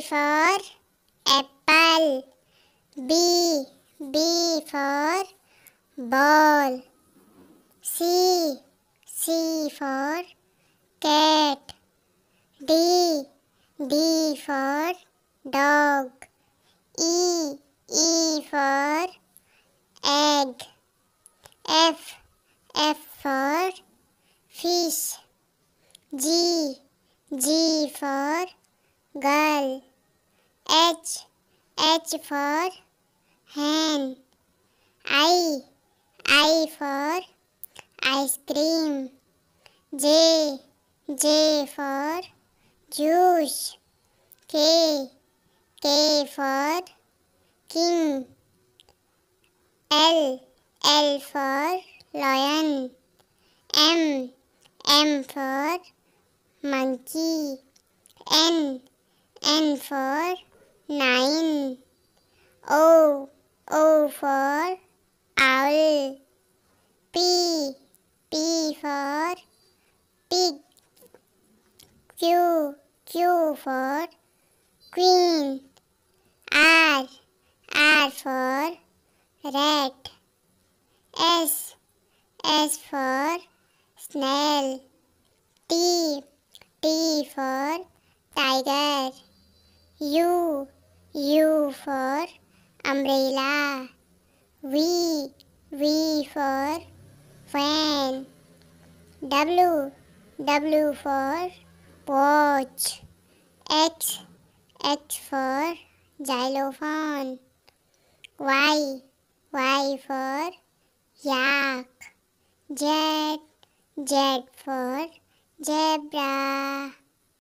for apple b b for ball c c for cat d d for dog e e for egg f f for fish g g for girl. H, H for hen. I, I for ice cream. J, J for juice. K, K for king. L, L for lion. M, M for monkey. N, N for nine. O, O for owl. P, P for pig. Q, Q for queen. R, R for rat. S, S for snail. T, T for tiger. U, U for umbrella. V, V for fan. W, W for watch. X, X for xylophone. Y, Y for yak. Z, Z for zebra.